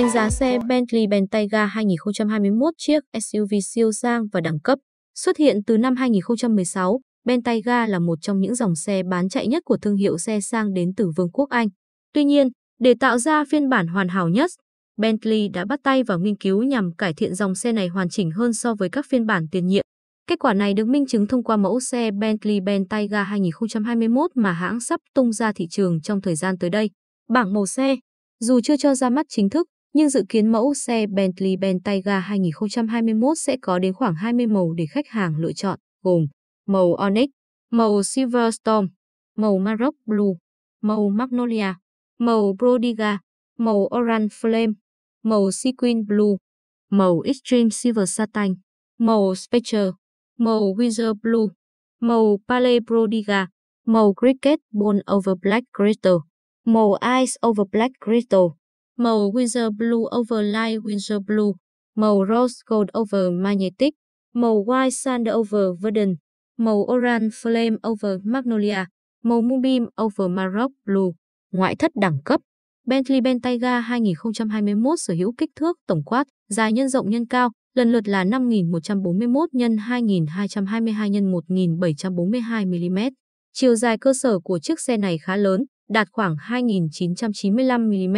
Đánh giá xe Bentley Bentayga 2021 chiếc SUV siêu sang và đẳng cấp. Xuất hiện từ năm 2016, Bentayga là một trong những dòng xe bán chạy nhất của thương hiệu xe sang đến từ Vương quốc Anh. Tuy nhiên, để tạo ra phiên bản hoàn hảo nhất, Bentley đã bắt tay vào nghiên cứu nhằm cải thiện dòng xe này hoàn chỉnh hơn so với các phiên bản tiền nhiệm. Kết quả này được minh chứng thông qua mẫu xe Bentley Bentayga 2021 mà hãng sắp tung ra thị trường trong thời gian tới đây. Bảng màu xe Dù chưa cho ra mắt chính thức, nhưng dự kiến mẫu xe Bentley Bentayga 2021 sẽ có đến khoảng 20 màu để khách hàng lựa chọn, gồm màu Onyx, màu Silver Storm, màu Maroc Blue, màu Magnolia, màu Brodiga, màu Orange Flame, màu Sequin Blue, màu Extreme Silver Satin, màu Spectre, màu Wizard Blue, màu Palais Brodiga, màu Cricket Bone Over Black Crystal, màu Ice Over Black Crystal màu Windsor Blue over Light Windsor Blue, màu Rose Gold over Magnetic, màu White Sand over Verdant, màu Orange Flame over Magnolia, màu Moonbeam over Maroc Blue, ngoại thất đẳng cấp. Bentley Bentayga 2021 sở hữu kích thước tổng quát, dài nhân rộng nhân cao, lần lượt là 5.141 x 2.222 x 1.742 mm. Chiều dài cơ sở của chiếc xe này khá lớn, đạt khoảng 2.995 mm.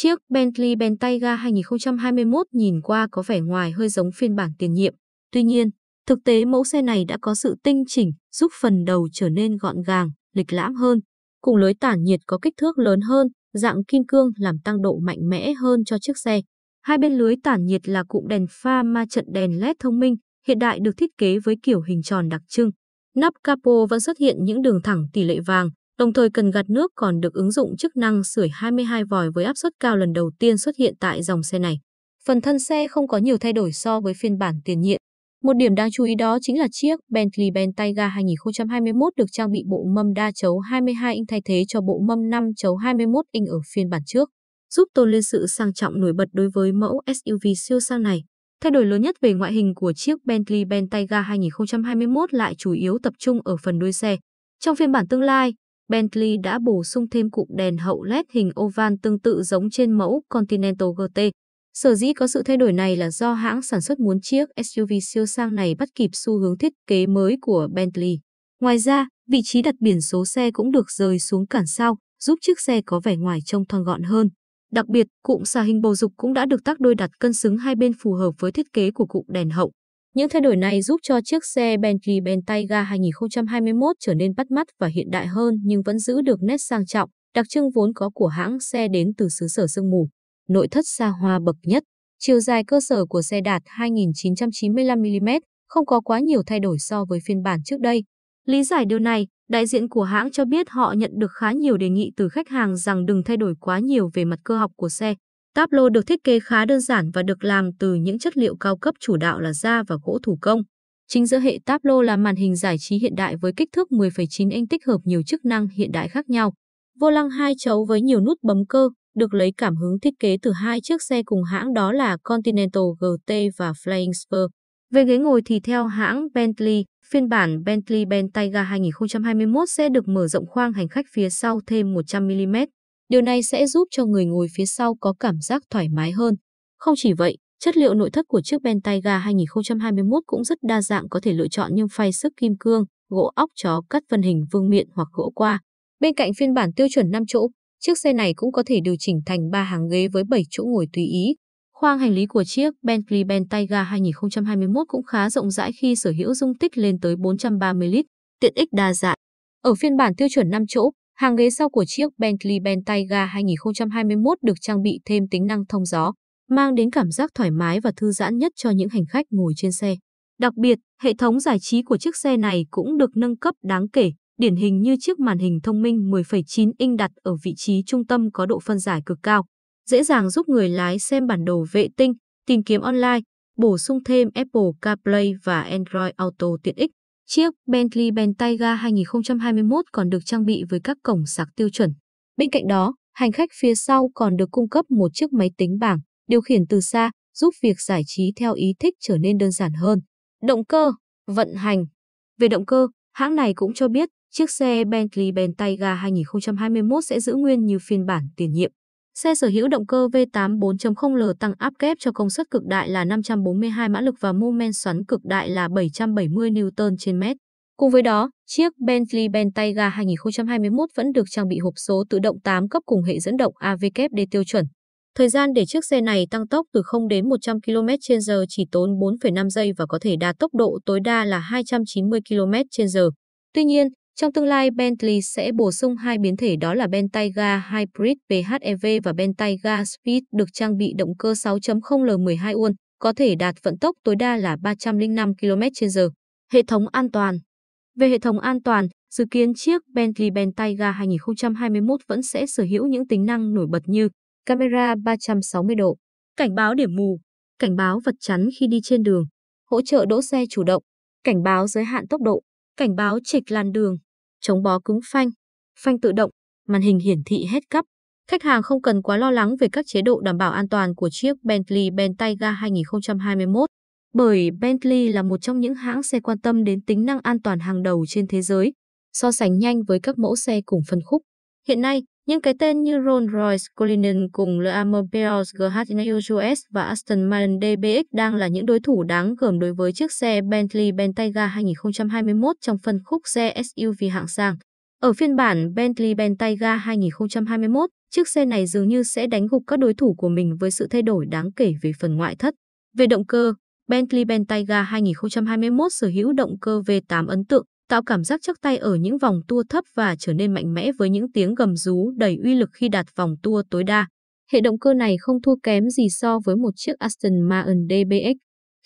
Chiếc Bentley Bentayga 2021 nhìn qua có vẻ ngoài hơi giống phiên bản tiền nhiệm. Tuy nhiên, thực tế mẫu xe này đã có sự tinh chỉnh giúp phần đầu trở nên gọn gàng, lịch lãm hơn. Cùng lưới tản nhiệt có kích thước lớn hơn, dạng kim cương làm tăng độ mạnh mẽ hơn cho chiếc xe. Hai bên lưới tản nhiệt là cụm đèn pha ma trận đèn LED thông minh, hiện đại được thiết kế với kiểu hình tròn đặc trưng. Nắp capo vẫn xuất hiện những đường thẳng tỷ lệ vàng, Đồng thời cần gạt nước còn được ứng dụng chức năng sưởi 22 vòi với áp suất cao lần đầu tiên xuất hiện tại dòng xe này. Phần thân xe không có nhiều thay đổi so với phiên bản tiền nhiệm. Một điểm đáng chú ý đó chính là chiếc Bentley Bentayga 2021 được trang bị bộ mâm đa chấu 22 inch thay thế cho bộ mâm 5 chấu 21 inch ở phiên bản trước, giúp tôn lên sự sang trọng nổi bật đối với mẫu SUV siêu sang này. Thay đổi lớn nhất về ngoại hình của chiếc Bentley Bentayga 2021 lại chủ yếu tập trung ở phần đuôi xe. Trong phiên bản tương lai, Bentley đã bổ sung thêm cụm đèn hậu LED hình oval tương tự giống trên mẫu Continental GT. Sở dĩ có sự thay đổi này là do hãng sản xuất muốn chiếc SUV siêu sang này bắt kịp xu hướng thiết kế mới của Bentley. Ngoài ra, vị trí đặt biển số xe cũng được rời xuống cản sau, giúp chiếc xe có vẻ ngoài trông thon gọn hơn. Đặc biệt, cụm xà hình bầu dục cũng đã được tác đôi đặt cân xứng hai bên phù hợp với thiết kế của cụm đèn hậu. Những thay đổi này giúp cho chiếc xe Bentley Bentayga 2021 trở nên bắt mắt và hiện đại hơn nhưng vẫn giữ được nét sang trọng, đặc trưng vốn có của hãng xe đến từ xứ sở sương mù. Nội thất xa hoa bậc nhất, chiều dài cơ sở của xe đạt 2.995mm, không có quá nhiều thay đổi so với phiên bản trước đây. Lý giải điều này, đại diện của hãng cho biết họ nhận được khá nhiều đề nghị từ khách hàng rằng đừng thay đổi quá nhiều về mặt cơ học của xe. Táp lô được thiết kế khá đơn giản và được làm từ những chất liệu cao cấp chủ đạo là da và gỗ thủ công. Chính giữa hệ táp lô là màn hình giải trí hiện đại với kích thước 10,9 inch tích hợp nhiều chức năng hiện đại khác nhau. Vô lăng hai chấu với nhiều nút bấm cơ được lấy cảm hứng thiết kế từ hai chiếc xe cùng hãng đó là Continental GT và Flying Spur. Về ghế ngồi thì theo hãng Bentley, phiên bản Bentley Bentayga 2021 sẽ được mở rộng khoang hành khách phía sau thêm 100mm. Điều này sẽ giúp cho người ngồi phía sau có cảm giác thoải mái hơn. Không chỉ vậy, chất liệu nội thất của chiếc Bentayga 2021 cũng rất đa dạng có thể lựa chọn như phay sức kim cương, gỗ óc chó cắt vân hình vương miện hoặc gỗ qua. Bên cạnh phiên bản tiêu chuẩn 5 chỗ, chiếc xe này cũng có thể điều chỉnh thành 3 hàng ghế với 7 chỗ ngồi tùy ý. Khoang hành lý của chiếc Bentley Bentayga 2021 cũng khá rộng rãi khi sở hữu dung tích lên tới 430 lít, tiện ích đa dạng. Ở phiên bản tiêu chuẩn 5 chỗ, Hàng ghế sau của chiếc Bentley Bentayga 2021 được trang bị thêm tính năng thông gió, mang đến cảm giác thoải mái và thư giãn nhất cho những hành khách ngồi trên xe. Đặc biệt, hệ thống giải trí của chiếc xe này cũng được nâng cấp đáng kể, điển hình như chiếc màn hình thông minh 10,9 inch đặt ở vị trí trung tâm có độ phân giải cực cao, dễ dàng giúp người lái xem bản đồ vệ tinh, tìm kiếm online, bổ sung thêm Apple CarPlay và Android Auto tiện ích. Chiếc Bentley Bentayga 2021 còn được trang bị với các cổng sạc tiêu chuẩn. Bên cạnh đó, hành khách phía sau còn được cung cấp một chiếc máy tính bảng, điều khiển từ xa, giúp việc giải trí theo ý thích trở nên đơn giản hơn. Động cơ, vận hành. Về động cơ, hãng này cũng cho biết chiếc xe Bentley Bentayga 2021 sẽ giữ nguyên như phiên bản tiền nhiệm. Xe sở hữu động cơ V8 4.0L tăng áp kép cho công suất cực đại là 542 mã lực và mô men xoắn cực đại là 770 Newton trên mét. Cùng với đó, chiếc Bentley Bentayga 2021 vẫn được trang bị hộp số tự động 8 cấp cùng hệ dẫn động AVKD tiêu chuẩn. Thời gian để chiếc xe này tăng tốc từ 0 đến 100 km/h chỉ tốn 4,5 giây và có thể đạt tốc độ tối đa là 290 km/h. Tuy nhiên, trong tương lai, Bentley sẽ bổ sung hai biến thể đó là Bentayga Hybrid PHEV và Bentayga Speed được trang bị động cơ 6.0 L12 uôn, có thể đạt vận tốc tối đa là 305 km/h. Hệ thống an toàn Về hệ thống an toàn, dự kiến chiếc Bentley Bentayga 2021 vẫn sẽ sở hữu những tính năng nổi bật như camera 360 độ, cảnh báo điểm mù, cảnh báo vật chắn khi đi trên đường, hỗ trợ đỗ xe chủ động, cảnh báo giới hạn tốc độ, cảnh báo trịch làn đường chống bó cứng phanh, phanh tự động, màn hình hiển thị hết cấp. Khách hàng không cần quá lo lắng về các chế độ đảm bảo an toàn của chiếc Bentley Bentayga 2021, bởi Bentley là một trong những hãng xe quan tâm đến tính năng an toàn hàng đầu trên thế giới, so sánh nhanh với các mẫu xe cùng phân khúc. Hiện nay, những cái tên như Rolls-Royce, Cullinan cùng Le Amopeos GHNUS và Aston Martin DBX đang là những đối thủ đáng gờm đối với chiếc xe Bentley Bentayga 2021 trong phân khúc xe SUV hạng sang. Ở phiên bản Bentley Bentayga 2021, chiếc xe này dường như sẽ đánh gục các đối thủ của mình với sự thay đổi đáng kể về phần ngoại thất. Về động cơ, Bentley Bentayga 2021 sở hữu động cơ V8 ấn tượng tạo cảm giác chắc tay ở những vòng tua thấp và trở nên mạnh mẽ với những tiếng gầm rú đầy uy lực khi đạt vòng tua tối đa. Hệ động cơ này không thua kém gì so với một chiếc Aston Martin DBX.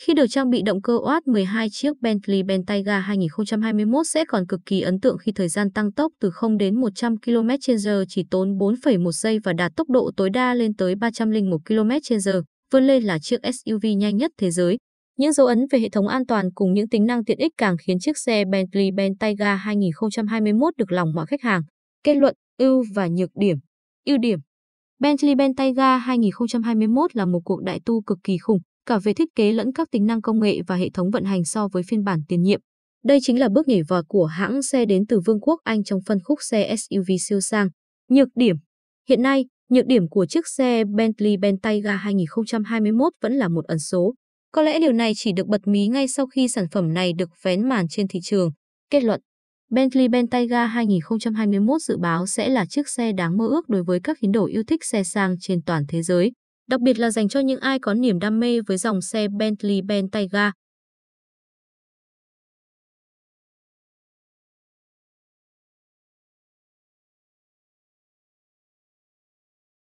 Khi được trang bị động cơ Watt 12 chiếc Bentley Bentayga 2021 sẽ còn cực kỳ ấn tượng khi thời gian tăng tốc từ 0 đến 100 km/h chỉ tốn 4,1 giây và đạt tốc độ tối đa lên tới 301 km/h, vươn lên là chiếc SUV nhanh nhất thế giới. Những dấu ấn về hệ thống an toàn cùng những tính năng tiện ích càng khiến chiếc xe Bentley Bentayga 2021 được lòng mọi khách hàng. Kết luận, ưu và nhược điểm. Ưu điểm Bentley Bentayga 2021 là một cuộc đại tu cực kỳ khủng, cả về thiết kế lẫn các tính năng công nghệ và hệ thống vận hành so với phiên bản tiền nhiệm. Đây chính là bước nhảy vọt của hãng xe đến từ Vương quốc Anh trong phân khúc xe SUV siêu sang. Nhược điểm Hiện nay, nhược điểm của chiếc xe Bentley Bentayga 2021 vẫn là một ẩn số. Có lẽ điều này chỉ được bật mí ngay sau khi sản phẩm này được vén màn trên thị trường. Kết luận Bentley Bentayga 2021 dự báo sẽ là chiếc xe đáng mơ ước đối với các tín đồ yêu thích xe sang trên toàn thế giới, đặc biệt là dành cho những ai có niềm đam mê với dòng xe Bentley Bentayga.